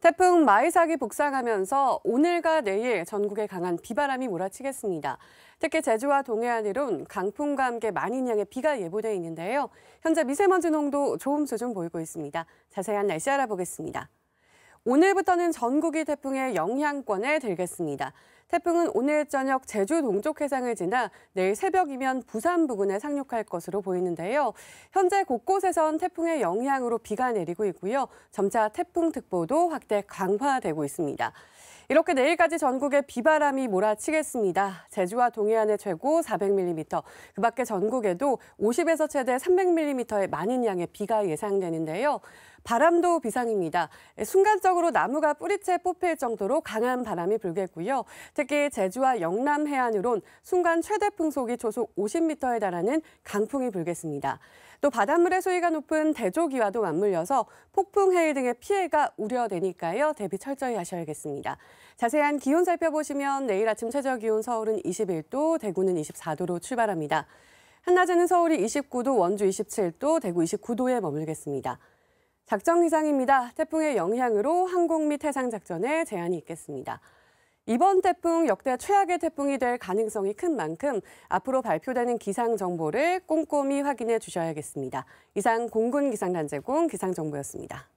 태풍 마이삭이 북상하면서 오늘과 내일 전국에 강한 비바람이 몰아치겠습니다. 특히 제주와 동해안으론 강풍과 함께 많은 양의 비가 예보되어 있는데요. 현재 미세먼지 농도 좋음 수준 보이고 있습니다. 자세한 날씨 알아보겠습니다. 오늘부터는 전국이 태풍의 영향권에 들겠습니다. 태풍은 오늘 저녁 제주 동쪽 해상을 지나 내일 새벽이면 부산 부근에 상륙할 것으로 보이는데요. 현재 곳곳에선 태풍의 영향으로 비가 내리고 있고요. 점차 태풍특보도 확대 강화되고 있습니다. 이렇게 내일까지 전국에 비바람이 몰아치겠습니다. 제주와 동해안에 최고 400mm, 그 밖에 전국에도 50에서 최대 300mm의 많은 양의 비가 예상되는데요. 바람도 비상입니다. 순간적으로 나무가 뿌리채 뽑힐 정도로 강한 바람이 불겠고요. 특히 제주와 영남 해안으론 순간 최대 풍속이 초속 50m에 달하는 강풍이 불겠습니다. 또 바닷물의 수위가 높은 대조기와도 맞물려서 폭풍, 해일 등의 피해가 우려되니까요. 대비 철저히 하셔야겠습니다. 자세한 기온 살펴보시면 내일 아침 최저 기온 서울은 21도, 대구는 24도로 출발합니다. 한낮에는 서울이 29도, 원주 27도, 대구 29도에 머물겠습니다. 작정 기상입니다. 태풍의 영향으로 항공 및 해상 작전에 제한이 있겠습니다. 이번 태풍 역대 최악의 태풍이 될 가능성이 큰 만큼 앞으로 발표되는 기상 정보를 꼼꼼히 확인해 주셔야겠습니다. 이상 공군 기상단 제공 기상 정보였습니다.